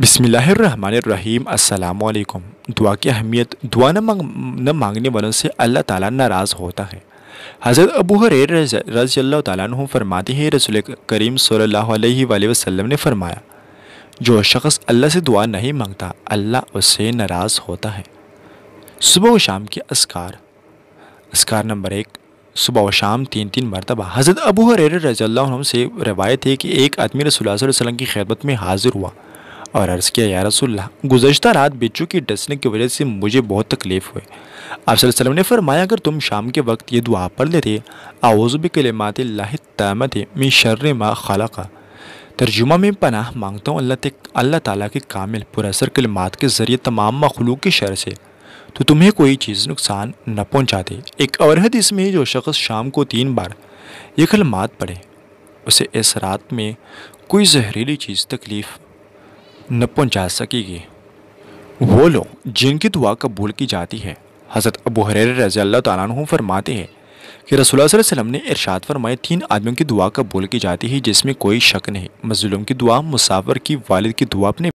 بسم اللہ الرحمن الرحیم السلام علیکم دعا کی اہمیت دعا نہ نہ مانگنے والوں سے اللہ تعالیٰ ناراض ہوتا ہے حضرت ابو حریر رضی اللہ تعالیٰ عنہ فرماتے ہیں رسول کریم صلی اللہ علیہ وآلہ وسلم نے فرمایا جو شخص اللہ سے دعا نہیں مانگتا اللہ اس سے ناراض ہوتا ہے صبح و شام کے اسکار اسکار نمبر ایک صبح و شام تین تین مرتبہ حضرت ابو حریر رضی اللہ عنہ سے روایت ہے کہ ایک آدمی رسول اللہ علیہ وسلم کی خدمت میں حاضر ہوا اور عرض کیا یا رسول اللہ گزشتہ رات بچوں کی ڈسنے کی وجہ سے مجھے بہت تکلیف ہوئے آپ صلی اللہ علیہ وسلم نے فرمایا اگر تم شام کے وقت یہ دعا پڑھ لیتے اعوذ بکلمات اللہ تعمت من شر ما خلق ترجمہ میں پناہ مانگتا ہوں اللہ تک اللہ تعالیٰ کے کامل پر اثر کلمات کے ذریعے تمام مخلوق کے شر سے تو تمہیں کوئی چیز نقصان نہ پہنچاتے ایک اور حدیث میں جو شخص شام کو تین بار یہ کلمات پڑھے اسے اس رات میں کوئی زہریلی چیز تکلیف نہ پہنچا سکے گی وہ لوگ جن کی دعا قبول کی جاتی ہے حضرت ابو حریر رضی اللہ تعالیٰ عنہ فرماتے ہیں کہ رسول اللہ صلی اللہ علیہ وسلم نے ارشاد فرمائے تین آدمیوں کی دعا قبول کی جاتی ہے جس میں کوئی شک نہیں مظلوم کی دعا مسافر کی والد کی دعا اپنے